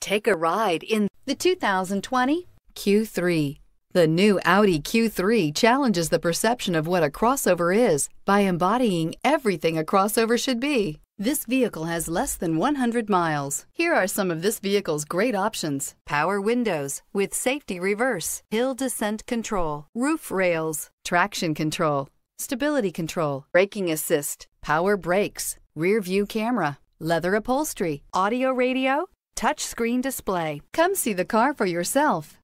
Take a ride in the 2020 Q3. The new Audi Q3 challenges the perception of what a crossover is by embodying everything a crossover should be. This vehicle has less than 100 miles. Here are some of this vehicle's great options. Power windows with safety reverse, hill descent control, roof rails, traction control, stability control, braking assist, power brakes, rear view camera, leather upholstery, audio radio, touchscreen display. Come see the car for yourself.